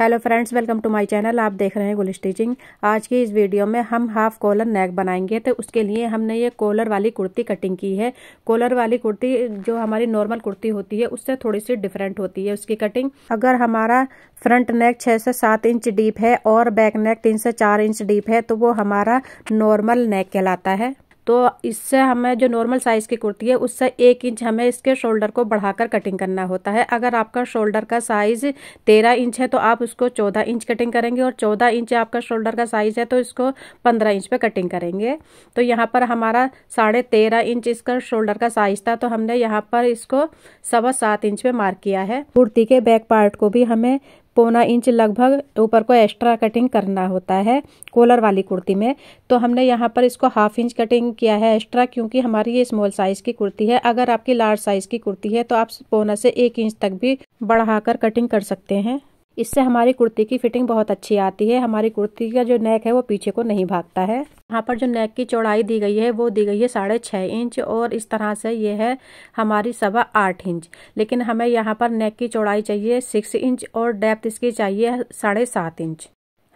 hello friends welcome to my channel आप देख रहे हैं गुल स्टिचिंग आज की इस वीडियो में हम हाफ कॉलर नेक बनाएंगे तो उसके लिए हमने ये कॉलर वाली कुर्ती कटिंग की है कॉलर वाली कुर्ती जो हमारी नॉर्मल कुर्ती होती है उससे थोड़ी सी डिफरेंट होती है उसकी कटिंग अगर हमारा फ्रंट नेक छः से सात इंच डीप है और बैक नेक तीन से चार इंच डीप है तो वो हमारा नॉर्मल नेक कहलाता है तो इससे हमें जो नॉर्मल साइज़ की कुर्ती है उससे एक इंच हमें इसके शोल्डर को बढ़ाकर कटिंग करना होता है अगर आपका शोल्डर का साइज़ तेरह इंच है तो आप उसको चौदह इंच कटिंग करेंगे और चौदह इंच आपका शोल्डर का साइज़ है तो इसको पंद्रह इंच पे कटिंग करेंगे तो यहाँ पर हमारा साढ़े तेरह इंच इसका शोल्डर का साइज़ था तो हमने यहाँ पर इसको सवा सात इंच पे मार्क किया है कुर्ती के बैक पार्ट को भी हमें पौना इंच लगभग ऊपर को एक्स्ट्रा कटिंग करना होता है कॉलर वाली कुर्ती में तो हमने यहाँ पर इसको हाफ इंच कटिंग किया है एक्स्ट्रा क्योंकि हमारी ये स्मॉल साइज़ की कुर्ती है अगर आपकी लार्ज साइज़ की कुर्ती है तो आप पौना से एक इंच तक भी बढ़ाकर कटिंग कर सकते हैं इससे हमारी कुर्ती की फिटिंग बहुत अच्छी आती है हमारी कुर्ती का जो नेक है वो पीछे को नहीं भागता है यहाँ पर जो नेक की चौड़ाई दी गई है वो दी गई है साढ़े छः इंच और इस तरह से ये है हमारी सवा आठ इंच लेकिन हमें यहाँ पर नेक की चौड़ाई चाहिए सिक्स इंच और डेप्थ इसकी चाहिए साढ़े सात इंच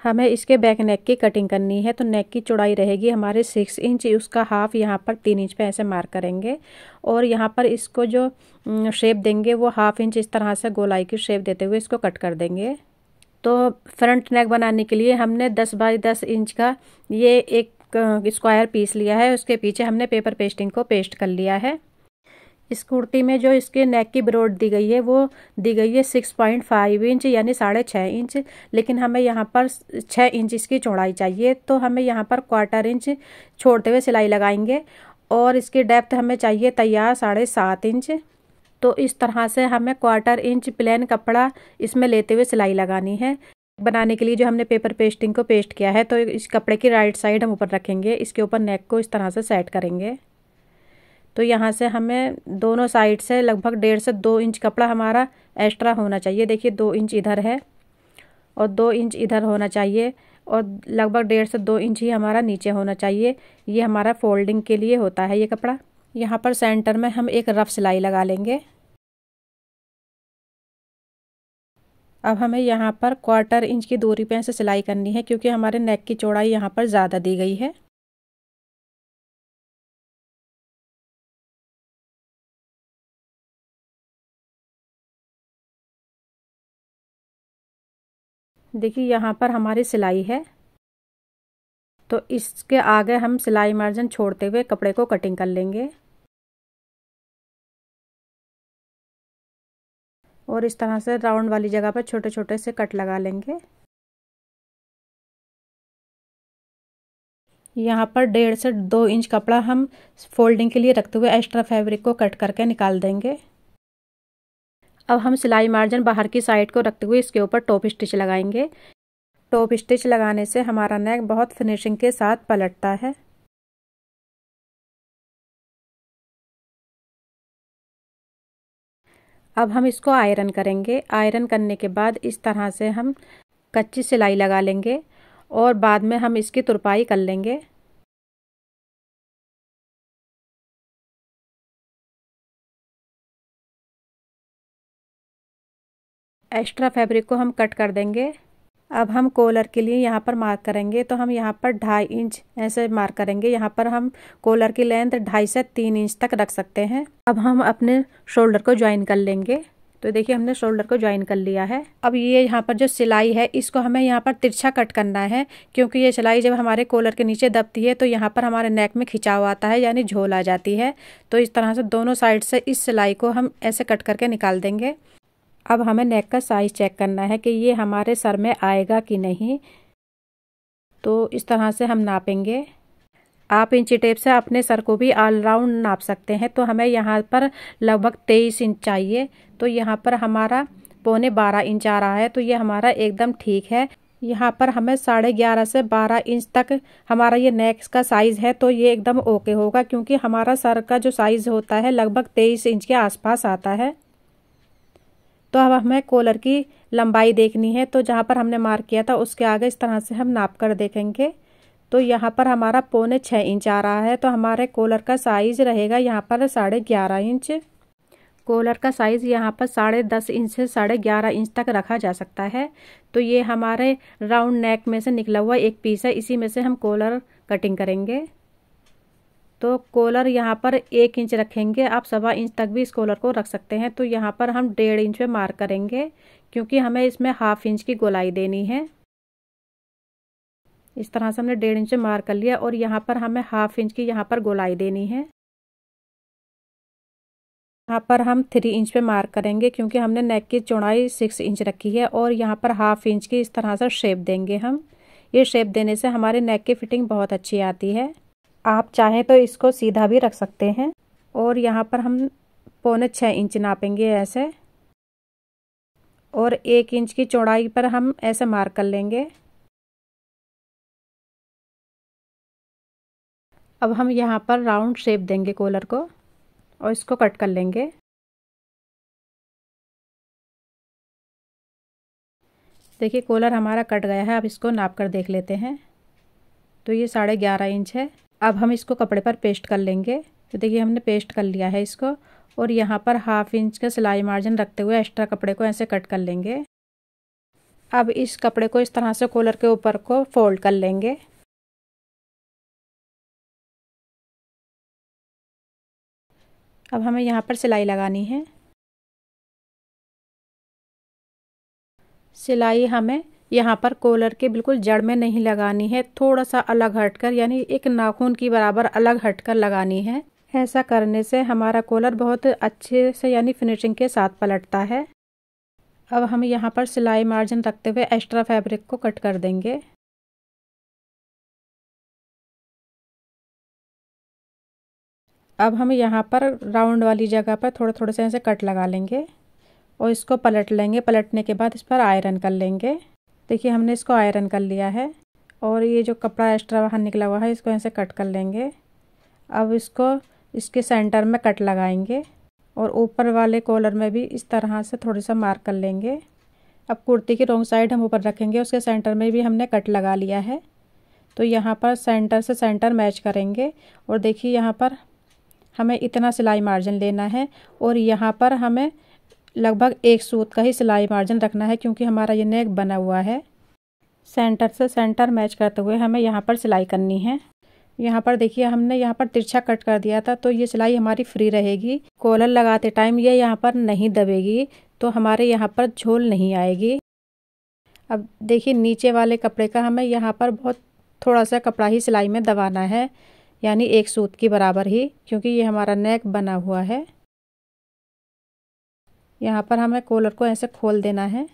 हमें इसके बैक नेक की कटिंग करनी है तो नेक की चौड़ाई रहेगी हमारे सिक्स इंच उसका हाफ यहाँ पर तीन इंच पे ऐसे मार्क करेंगे और यहाँ पर इसको जो शेप देंगे वो हाफ इंच इस तरह से गोलाई की शेप देते हुए इसको कट कर देंगे तो फ्रंट नेक बनाने के लिए हमने दस बाई दस इंच का ये एक स्क्वायर पीस लिया है उसके पीछे हमने पेपर पेस्टिंग को पेस्ट कर लिया है इस कुर्ती में जो इसके नेक की ब्रोड दी गई है वो दी गई है सिक्स पॉइंट फाइव इंच यानी साढ़े छः इंच लेकिन हमें यहाँ पर छः इंच इसकी चौड़ाई चाहिए तो हमें यहाँ पर क्वार्टर इंच छोड़ते हुए सिलाई लगाएंगे और इसकी डेप्थ हमें चाहिए तैयार साढ़े सात इंच तो इस तरह से हमें क्वार्टर इंच प्लेन कपड़ा इसमें लेते हुए सिलाई लगानी है बनाने के लिए जो हमने पेपर पेस्टिंग को पेस्ट किया है तो इस कपड़े की राइट साइड हम ऊपर रखेंगे इसके ऊपर नेक को इस तरह से सेट करेंगे तो यहाँ से हमें दोनों साइड से लगभग डेढ़ से दो इंच कपड़ा हमारा एक्स्ट्रा होना चाहिए देखिए दो इंच इधर है और दो इंच इधर होना चाहिए और लगभग डेढ़ से दो इंच ही हमारा नीचे होना चाहिए ये हमारा फोल्डिंग के लिए होता है ये कपड़ा यहाँ पर सेंटर में हम एक रफ़ सिलाई लगा लेंगे अब हमें यहाँ पर क्वार्टर इंच की दूरी पे ऐसे सिलाई करनी है क्योंकि हमारे नेक की चौड़ाई यहाँ पर ज़्यादा दी गई है देखिए यहाँ पर हमारी सिलाई है तो इसके आगे हम सिलाई मार्जिन छोड़ते हुए कपड़े को कटिंग कर लेंगे और इस तरह से राउंड वाली जगह पर छोटे छोटे से कट लगा लेंगे यहाँ पर डेढ़ से दो इंच कपड़ा हम फोल्डिंग के लिए रखते हुए एक्स्ट्रा फैब्रिक को कट करके निकाल देंगे अब हम सिलाई मार्जिन बाहर की साइड को रखते हुए इसके ऊपर टॉप स्टिच लगाएंगे टॉप स्टिच लगाने से हमारा नेक बहुत फिनिशिंग के साथ पलटता है अब हम इसको आयरन करेंगे आयरन करने के बाद इस तरह से हम कच्ची सिलाई लगा लेंगे और बाद में हम इसकी तुरपाई कर लेंगे एक्स्ट्रा फैब्रिक को हम कट कर देंगे अब हम कॉलर के लिए यहाँ पर मार्क करेंगे तो हम यहाँ पर ढाई इंच ऐसे मार्क करेंगे यहाँ पर हम कॉलर की लेंथ ढाई से तीन इंच तक रख सकते हैं अब हम अपने शोल्डर को ज्वाइन कर लेंगे तो देखिए हमने शोल्डर को ज्वाइन कर लिया है अब ये यहाँ पर जो सिलाई है इसको हमें यहाँ पर तिरछा कट करना है क्योंकि ये सिलाई जब हमारे कॉलर के नीचे दबती है तो यहाँ पर हमारे नेक में खिंचाव आता है यानी झोल आ जाती है तो इस तरह से दोनों साइड से इस सिलाई को हम ऐसे कट करके निकाल देंगे अब हमें नेक का साइज चेक करना है कि ये हमारे सर में आएगा कि नहीं तो इस तरह से हम नापेंगे आप इंची टेप से अपने सर को भी ऑल राउंड नाप सकते हैं तो हमें यहाँ पर लगभग तेईस इंच चाहिए तो यहाँ पर हमारा पौने बारह इंच आ रहा है तो ये हमारा एकदम ठीक है यहाँ पर हमें साढ़े ग्यारह से बारह इंच तक हमारा ये नेक का साइज़ है तो ये एकदम ओके होगा क्योंकि हमारा सर का जो साइज़ होता है लगभग तेईस इंच के आसपास आता है तो अब हमें कॉलर की लंबाई देखनी है तो जहाँ पर हमने मार्क किया था उसके आगे इस तरह से हम नाप कर देखेंगे तो यहाँ पर हमारा पौने छः इंच आ रहा है तो हमारे कॉलर का साइज़ रहेगा यहाँ पर साढ़े ग्यारह इंच कॉलर का साइज़ यहाँ पर साढ़े दस इंच से साढ़े ग्यारह इंच तक रखा जा सकता है तो ये हमारे राउंड नेक में से निकला हुआ एक पीस है इसी में से हम कॉलर कटिंग करेंगे तो कॉलर यहाँ पर एक इंच रखेंगे आप सवा इंच तक भी इस कॉलर को रख सकते हैं तो यहाँ पर हम डेढ़ इंच पे मार्क करेंगे क्योंकि हमें इसमें हाफ इंच की गोलाई देनी है इस तरह से हमने डेढ़ इंच मार्क कर लिया और यहाँ पर हमें हाफ इंच की यहाँ पर गोलाई देनी है यहाँ पर हम थ्री इंच पे मार्क करेंगे क्योंकि हमने नेक की चौड़ाई सिक्स इंच रखी है और यहाँ पर हाफ इंच की इस तरह से शेप देंगे हम ये शेप देने से हमारे नेक की फिटिंग बहुत अच्छी आती है आप चाहें तो इसको सीधा भी रख सकते हैं और यहाँ पर हम पौने छः इंच नापेंगे ऐसे और एक इंच की चौड़ाई पर हम ऐसे मार्क कर लेंगे अब हम यहाँ पर राउंड शेप देंगे कॉलर को और इसको कट कर लेंगे देखिए कॉलर हमारा कट गया है अब इसको नाप कर देख लेते हैं तो ये साढ़े ग्यारह इंच है अब हम इसको कपड़े पर पेस्ट कर लेंगे तो देखिए हमने पेस्ट कर लिया है इसको और यहाँ पर हाफ इंच का सिलाई मार्जिन रखते हुए एक्स्ट्रा कपड़े को ऐसे कट कर लेंगे अब इस कपड़े को इस तरह से कॉलर के ऊपर को फोल्ड कर लेंगे अब हमें यहाँ पर सिलाई लगानी है सिलाई हमें यहाँ पर कॉलर के बिल्कुल जड़ में नहीं लगानी है थोड़ा सा अलग हटकर यानी एक नाखून की बराबर अलग हटकर लगानी है ऐसा करने से हमारा कॉलर बहुत अच्छे से यानी फिनिशिंग के साथ पलटता है अब हम यहाँ पर सिलाई मार्जिन रखते हुए एक्स्ट्रा फैब्रिक को कट कर देंगे अब हम यहाँ पर राउंड वाली जगह पर थोड़े थोड़े से ऐसे कट लगा लेंगे और इसको पलट लेंगे पलटने के बाद इस पर आयरन कर लेंगे देखिए हमने इसको आयरन कर लिया है और ये जो कपड़ा एक्स्ट्रा बाहर निकला हुआ है इसको ऐसे कट कर लेंगे अब इसको इसके सेंटर में कट लगाएंगे और ऊपर वाले कॉलर में भी इस तरह से थोड़ा सा मार्क कर लेंगे अब कुर्ती की रोंग साइड हम ऊपर रखेंगे उसके सेंटर में भी हमने कट लगा लिया है तो यहाँ पर सेंटर से सेंटर मैच करेंगे और देखिए यहाँ पर हमें इतना सिलाई मार्जिन लेना है और यहाँ पर हमें लगभग एक सूत का ही सिलाई मार्जिन रखना है क्योंकि हमारा ये नेक बना हुआ है सेंटर से सेंटर मैच करते हुए हमें यहाँ पर सिलाई करनी है यहाँ पर देखिए हमने यहाँ पर तिरछा कट कर दिया था तो ये सिलाई हमारी फ्री रहेगी कॉलर लगाते टाइम ये यहाँ पर नहीं दबेगी तो हमारे यहाँ पर झोल नहीं आएगी अब देखिए नीचे वाले कपड़े का हमें यहाँ पर बहुत थोड़ा सा कपड़ा ही सिलाई में दबाना है यानी एक सूत के बराबर ही क्योंकि ये हमारा नेक बना हुआ है यहाँ पर हमें कॉलर को ऐसे खोल देना है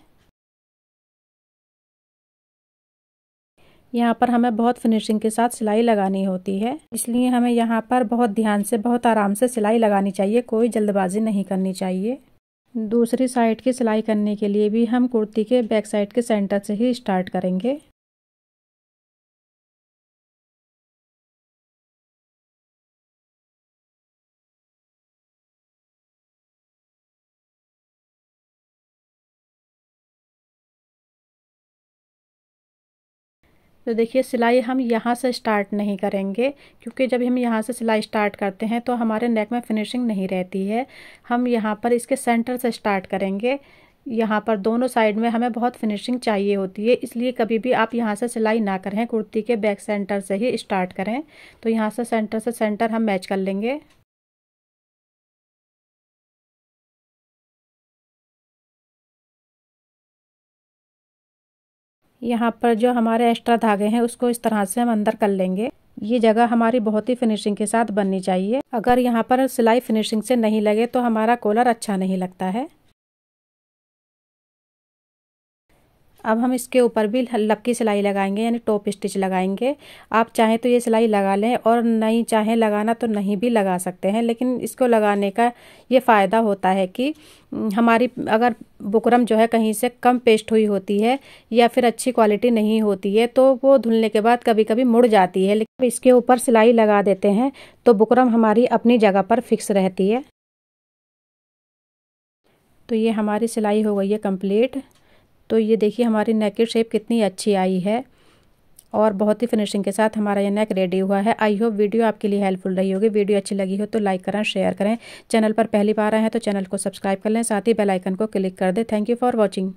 यहाँ पर हमें बहुत फिनिशिंग के साथ सिलाई लगानी होती है इसलिए हमें यहाँ पर बहुत ध्यान से बहुत आराम से सिलाई लगानी चाहिए कोई जल्दबाजी नहीं करनी चाहिए दूसरी साइड की सिलाई करने के लिए भी हम कुर्ती के बैक साइड के सेंटर से ही स्टार्ट करेंगे तो देखिए सिलाई हम यहाँ से स्टार्ट नहीं करेंगे क्योंकि जब हम यहाँ से सिलाई स्टार्ट करते हैं तो हमारे नेक में फिनिशिंग नहीं रहती है हम यहाँ पर इसके सेंटर से स्टार्ट करेंगे यहाँ पर दोनों साइड में हमें बहुत फिनिशिंग चाहिए होती है इसलिए कभी भी आप यहाँ से सिलाई ना करें कुर्ती के बैक सेंटर से ही स्टार्ट करें तो यहाँ से सेंटर से सेंटर हम मैच कर लेंगे यहाँ पर जो हमारे एक्स्ट्रा धागे हैं उसको इस तरह से हम अंदर कर लेंगे ये जगह हमारी बहुत ही फिनिशिंग के साथ बननी चाहिए अगर यहाँ पर सिलाई फिनिशिंग से नहीं लगे तो हमारा कॉलर अच्छा नहीं लगता है अब हम इसके ऊपर भी लक्की सिलाई लगाएंगे यानी टॉप स्टिच लगाएंगे आप चाहें तो ये सिलाई लगा लें और नहीं चाहें लगाना तो नहीं भी लगा सकते हैं लेकिन इसको लगाने का ये फ़ायदा होता है कि हमारी अगर बुकरम जो है कहीं से कम पेस्ट हुई होती है या फिर अच्छी क्वालिटी नहीं होती है तो वो धुलने के बाद कभी कभी मुड़ जाती है लेकिन इसके ऊपर सिलाई लगा देते हैं तो बुकरम हमारी अपनी जगह पर फिक्स रहती है तो ये हमारी सिलाई हो गई है कंप्लीट तो ये देखिए हमारी नेक की शेप कितनी अच्छी आई है और बहुत ही फिनिशिंग के साथ हमारा ये नेक रेडी हुआ है आई होप वीडियो आपके लिए हेल्पफुल रही होगी वीडियो अच्छी लगी हो तो लाइक करें शेयर करें चैनल पर पहली बार आए हैं तो चैनल को सब्सक्राइब कर लें साथ ही बेलाइकन को क्लिक कर दें थैंक यू फॉर वॉचिंग